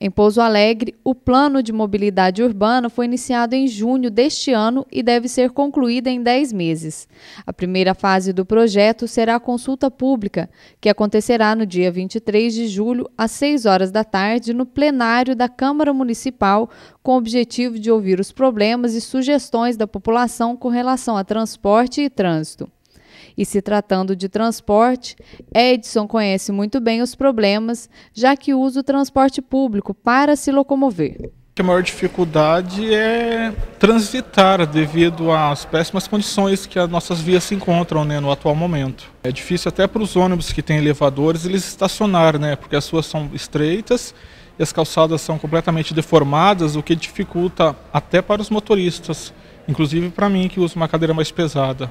Em Pouso Alegre, o plano de mobilidade urbana foi iniciado em junho deste ano e deve ser concluído em 10 meses. A primeira fase do projeto será a consulta pública, que acontecerá no dia 23 de julho, às 6 horas da tarde, no plenário da Câmara Municipal, com o objetivo de ouvir os problemas e sugestões da população com relação a transporte e trânsito. E se tratando de transporte, Edson conhece muito bem os problemas, já que usa o transporte público para se locomover. A maior dificuldade é transitar devido às péssimas condições que as nossas vias se encontram né, no atual momento. É difícil até para os ônibus que têm elevadores eles estacionar, né, porque as ruas são estreitas e as calçadas são completamente deformadas, o que dificulta até para os motoristas, inclusive para mim que uso uma cadeira mais pesada.